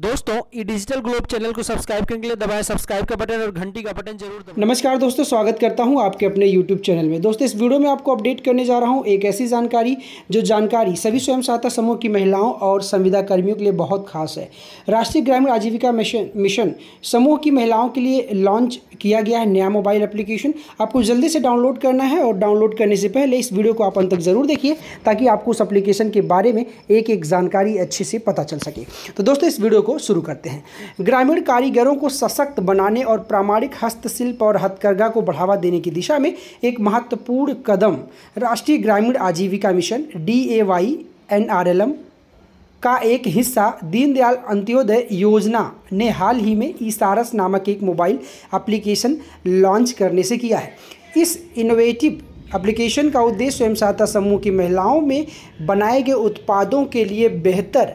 दोस्तों E Digital Globe channel को subscribe करने के लिए दबाएं सब्सक्राइब का बटन और घंटी का बटन जरूर दबाएं नमस्कार दोस्तों स्वागत करता हूं आपके अपने यूट्यूब चैनल में दोस्तों इस वीडियो में आपको अपडेट करने जा रहा हूं एक ऐसी जानकारी जो जानकारी सभी स्वयं सहायता समूह की महिलाओं और संविदा कर्मियों के लिए बहुत खास है राष्ट्रीय ग्रामीण आजीविका मिशन मिशन समूह की महिलाओं के लिए लॉन्च किया गया है नया मोबाइल एप्लीकेशन आपको जल्दी से डाउनलोड करना है और डाउनलोड करने से पहले इस वीडियो को आप अंत तक जरूर देखिए ताकि आपको उस एप्लीकेशन के बारे में एक एक जानकारी अच्छे से पता चल सके तो दोस्तों इस वीडियो को शुरू करते हैं ग्रामीण कारीगरों को सशक्त बनाने और प्रामाणिक हस्तशिल्प और हथकरघा को बढ़ावा देने की दिशा में एक महत्वपूर्ण कदम राष्ट्रीय ग्रामीण आजीविका mission D A Y N R L M का एक हिस्सा दीनदयाल अंत्योदय योजना ने हाल ही में ई e सारस नामक एक मोबाइल एप्लीकेशन लॉन्च करने से किया है इस इनोवेटिव एप्लीकेशन का उद्देश्य स्वयं सहायता समूह की महिलाओं में बनाए गए उत्पादों के लिए बेहतर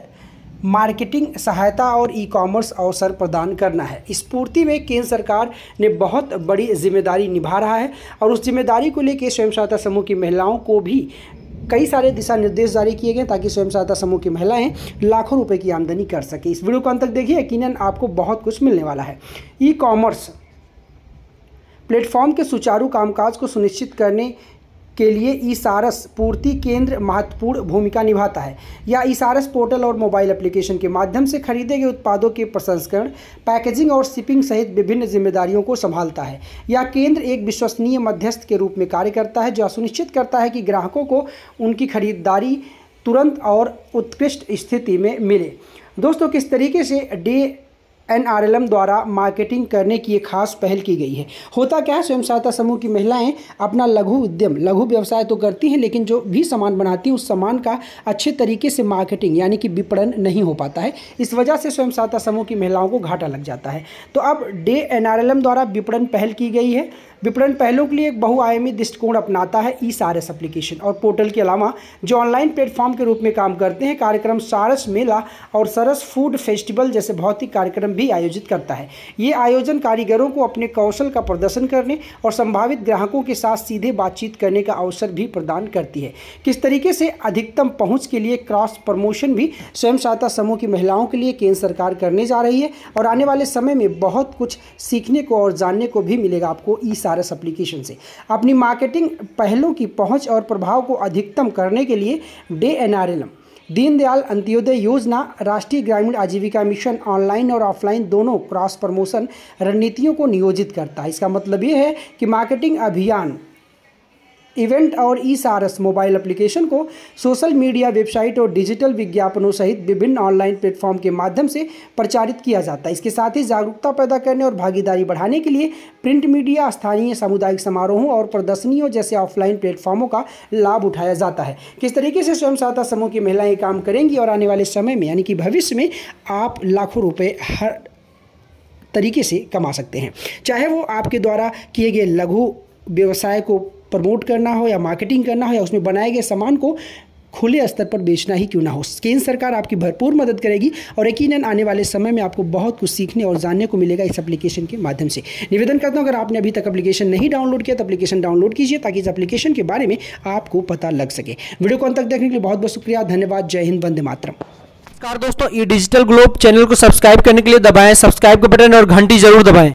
मार्केटिंग सहायता और ई कॉमर्स अवसर प्रदान करना है इस पूर्ति में केंद्र सरकार ने बहुत बड़ी जिम्मेदारी निभा रहा है और उस जिम्मेदारी को लेकर स्वयं सहायता समूह की महिलाओं को भी कई सारे दिशा निर्देश जारी किए गए ताकि स्वयं सहायता समूह की महिलाएं लाखों रुपए की आमदनी कर सके इस वीडियो को अंत तक देखिए यकीनन आपको बहुत कुछ मिलने वाला है ई कॉमर्स प्लेटफॉर्म के सुचारू कामकाज को सुनिश्चित करने के लिए ईसारस e पूर्ति केंद्र महत्वपूर्ण भूमिका निभाता है या ईसारस e पोर्टल और मोबाइल एप्लीकेशन के माध्यम से खरीदे गए उत्पादों के प्रसंस्करण पैकेजिंग और शिपिंग सहित विभिन्न जिम्मेदारियों को संभालता है यह केंद्र एक विश्वसनीय मध्यस्थ के रूप में कार्य करता है जो सुनिश्चित करता है कि ग्राहकों को उनकी खरीदारी तुरंत और उत्कृष्ट स्थिति में मिले दोस्तों किस तरीके से डे एनआरएलएम द्वारा मार्केटिंग करने की एक खास पहल की गई है होता क्या है स्वयं सहायता समूह की महिलाएं अपना लघु उद्यम लघु व्यवसाय तो करती हैं लेकिन जो भी सामान बनाती हैं उस सामान का अच्छे तरीके से मार्केटिंग यानी कि विपणन नहीं हो पाता है इस वजह से स्वयं सहायता समूह की महिलाओं को घाटा लग जाता है तो अब डे एन द्वारा विपणन पहल की गई है विपणन पहलों के लिए एक बहुआयामी दृष्टिकोण अपनाता है ई सारस एप्लीकेशन और पोर्टल के अलावा जो ऑनलाइन प्लेटफॉर्म के रूप में काम करते हैं कार्यक्रम सारस मेला और सरस फूड फेस्टिवल जैसे भौतिक कार्यक्रम भी आयोजित करता है ये आयोजन कारीगरों को अपने कौशल का प्रदर्शन करने और संभावित ग्राहकों के साथ सीधे बातचीत करने का अवसर भी प्रदान करती है किस तरीके से अधिकतम पहुँच के लिए क्रॉस प्रमोशन भी स्वयं सहायता समूह की महिलाओं के लिए केंद्र सरकार करने जा रही है और आने वाले समय में बहुत कुछ सीखने को और जानने को भी मिलेगा आपको ई सार आर एप्लीकेशन से अपनी मार्केटिंग पहलों की पहुँच और प्रभाव को अधिकतम करने के लिए DAY N R Deendayal Antyodaya योजना राष्ट्रीय ग्रामीण आजीविका मिशन ऑनलाइन और ऑफलाइन दोनों क्रॉस प्रमोशन रणनीतियों को नियोजित करता है इसका मतलब ये है कि मार्केटिंग अभियान इवेंट और ई सारस मोबाइल एप्लीकेशन को सोशल मीडिया वेबसाइट और डिजिटल विज्ञापनों सहित विभिन्न ऑनलाइन प्लेटफॉर्म के माध्यम से प्रचारित किया जाता है इसके साथ ही जागरूकता पैदा करने और भागीदारी बढ़ाने के लिए प्रिंट मीडिया स्थानीय सामुदायिक समारोहों और प्रदर्शनियों जैसे ऑफलाइन प्लेटफॉर्मों का लाभ उठाया जाता है किस तरीके से स्वयं सहायता समूह की महिलाएँ काम करेंगी और आने वाले समय में यानी कि भविष्य में आप लाखों रुपये हर तरीके से कमा सकते हैं चाहे वो आपके द्वारा किए गए लघु व्यवसाय को प्रमोट करना हो या मार्केटिंग करना हो या उसमें बनाए गए सामान को खुले स्तर पर बेचना ही क्यों ना हो केंद्र सरकार आपकी भरपूर मदद करेगी और यकीन आने वाले समय में आपको बहुत कुछ सीखने और जानने को मिलेगा इस एप्लीकेशन के माध्यम से निवेदन करता हूँ अगर आपने अभी तक एप्लीकेशन नहीं डाउनलोड किया तो एप्लीकेशन डाउनलोड कीजिए ताकि इस एप्लीकेशन के बारे में आपको पता लग सके वीडियो को अंत तक देखने के लिए बहुत बहुत शुक्रिया धन्यवाद जय हिंद वंदे मातरम कार दोस्तों ई डिजिटल ग्लोब चैनल को सब्सक्राइब करने के लिए दबाएं सब्सक्राइब का बटन और घंटी जरूर दबाएं